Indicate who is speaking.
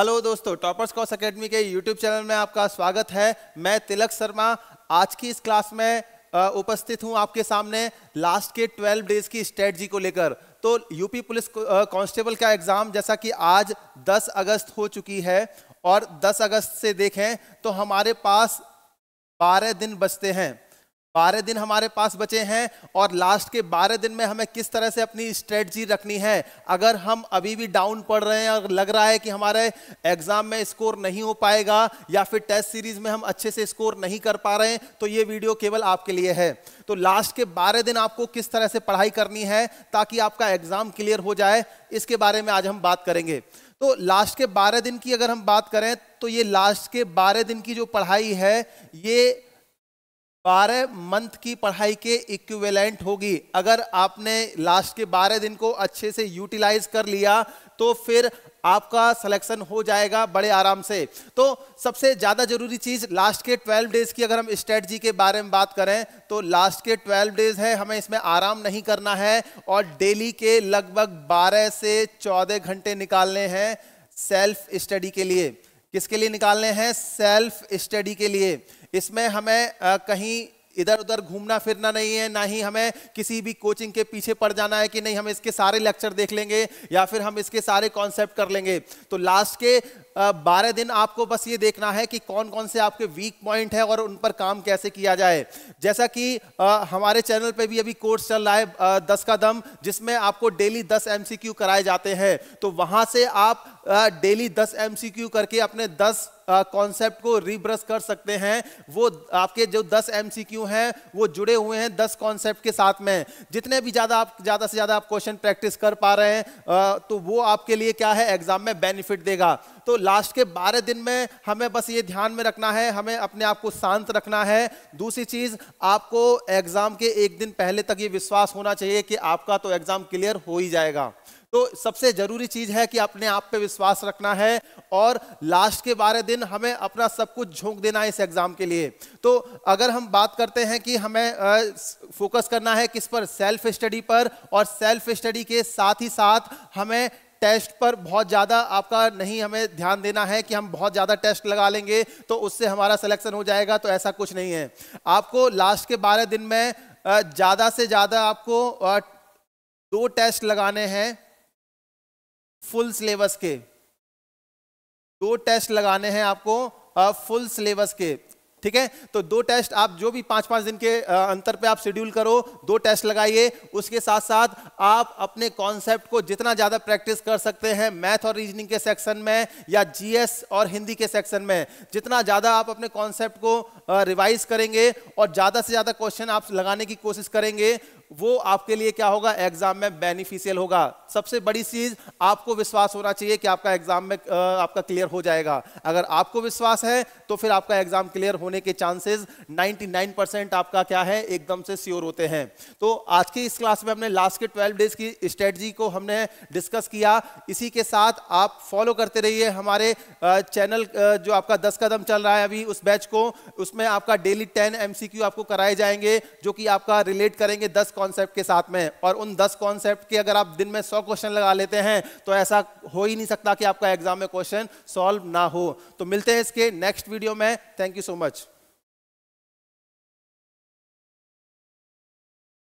Speaker 1: hello दोस्तों toppers कॉस academy के यूट्यूब चैनल में आपका स्वागत है मैं तिलक शर्मा आज की इस क्लास में उपस्थित हूं आपके सामने लास्ट के 12 डेज की स्ट्रेटजी को लेकर तो यूपी पुलिस कांस्टेबल का एग्ज़ाम जैसा कि आज 10 अगस्त हो चुकी है और 10 अगस्त से देखें तो हमारे पास 12 दिन बचते हैं बारह दिन हमारे पास बचे हैं और लास्ट के बारह दिन में हमें किस तरह से अपनी स्ट्रेटजी रखनी है अगर हम अभी भी डाउन पड़ रहे हैं और लग रहा है कि हमारे एग्जाम में स्कोर नहीं हो पाएगा या फिर टेस्ट सीरीज में हम अच्छे से स्कोर नहीं कर पा रहे हैं तो ये वीडियो केवल आपके लिए है तो लास्ट के बारह दिन आपको किस तरह से पढ़ाई करनी है ताकि आपका एग्जाम क्लियर हो जाए इसके बारे में आज हम बात करेंगे तो लास्ट के बारह दिन की अगर हम बात करें तो ये लास्ट के बारह दिन की जो पढ़ाई है ये बारह मंथ की पढ़ाई के इक्विवेलेंट होगी अगर आपने लास्ट के बारह दिन को अच्छे से यूटिलाइज कर लिया तो फिर आपका सिलेक्शन हो जाएगा बड़े आराम से तो सबसे ज़्यादा जरूरी चीज़ लास्ट के 12 डेज की अगर हम स्ट्रेटजी के बारे में बात करें तो लास्ट के 12 डेज है हमें इसमें आराम नहीं करना है और डेली के लगभग 12 से 14 घंटे निकालने हैं सेल्फ स्टडी के लिए किसके लिए निकालने हैं सेल्फ स्टडी के लिए इसमें हमें आ, कहीं इधर उधर घूमना फिरना नहीं है ना ही हमें किसी भी कोचिंग के पीछे पड़ जाना है कि नहीं हम इसके सारे लेक्चर देख लेंगे या फिर हम इसके सारे कॉन्सेप्ट कर लेंगे तो लास्ट के बारह दिन आपको बस ये देखना है कि कौन कौन से आपके वीक पॉइंट है और उन पर काम कैसे किया जाए जैसा कि हमारे चैनल पे भी अभी कोर्स चल रहा है दस का दम जिसमें आपको डेली दस एम कराए जाते हैं तो वहां से आप डेली दस एम करके अपने दस कॉन्सेप्ट को रिब्रश कर सकते हैं वो आपके जो दस एम हैं वो जुड़े हुए हैं दस कॉन्सेप्ट के साथ में जितने भी ज़्यादा आप ज़्यादा से ज़्यादा आप क्वेश्चन प्रैक्टिस कर पा रहे हैं तो वो आपके लिए क्या है एग्जाम में बेनिफिट देगा तो लास्ट के बारह दिन में हमें बस ये ध्यान में रखना है हमें अपने आप को शांत रखना है दूसरी चीज़ आपको एग्ज़ाम के एक दिन पहले तक ये विश्वास होना चाहिए कि आपका तो एग्ज़ाम क्लियर हो ही जाएगा तो सबसे जरूरी चीज है कि अपने आप पे विश्वास रखना है और लास्ट के बारह दिन हमें अपना सब कुछ झोंक देना है इस एग्जाम के लिए तो अगर हम बात करते हैं कि हमें फोकस करना है किस पर सेल्फ स्टडी पर और सेल्फ स्टडी के साथ ही साथ हमें टेस्ट पर बहुत ज़्यादा आपका नहीं हमें ध्यान देना है कि हम बहुत ज़्यादा टेस्ट लगा लेंगे तो उससे हमारा सिलेक्शन हो जाएगा तो ऐसा कुछ नहीं है आपको लास्ट के बारह दिन में ज़्यादा से ज़्यादा आपको दो टेस्ट लगाने हैं फुल सिलेबस के दो टेस्ट लगाने हैं आपको फुल सिलेबस के ठीक है तो दो टेस्ट आप जो भी पांच पांच दिन के अंतर पे आप शेड्यूल करो दो टेस्ट लगाइए उसके साथ साथ आप अपने कॉन्सेप्ट को जितना ज्यादा प्रैक्टिस कर सकते हैं मैथ और रीजनिंग के सेक्शन में या जीएस और हिंदी के सेक्शन में जितना ज्यादा आप अपने कॉन्सेप्ट को रिवाइज करेंगे और ज्यादा से ज्यादा क्वेश्चन आप लगाने की कोशिश करेंगे वो आपके लिए क्या होगा एग्जाम में बेनिफिशियल होगा सबसे बड़ी चीज आपको विश्वास होना चाहिए कि आपका एग्जाम में आपका क्लियर हो जाएगा अगर आपको विश्वास है तो फिर आपका एग्जाम क्लियर होने के चांसेस 99 परसेंट आपका क्या है एकदम से श्योर होते हैं तो आज की इस क्लास में हमने लास्ट के ट्वेल्व डेज की स्ट्रेटजी को हमने डिस्कस किया इसी के साथ आप फॉलो करते रहिए हमारे चैनल जो आपका दस कदम चल रहा है अभी उस बैच को उसमें आपका डेली टेन एम आपको कराए जाएंगे जो कि आपका रिलेट करेंगे दस कॉन्सेप्ट के साथ में और उन दस कॉन्सेप्ट के अगर आप दिन में सौ क्वेश्चन लगा लेते हैं तो ऐसा हो ही नहीं सकता कि आपका एग्जाम में क्वेश्चन सॉल्व ना हो तो मिलते हैं इसके नेक्स्ट वीडियो में थैंक यू सो मच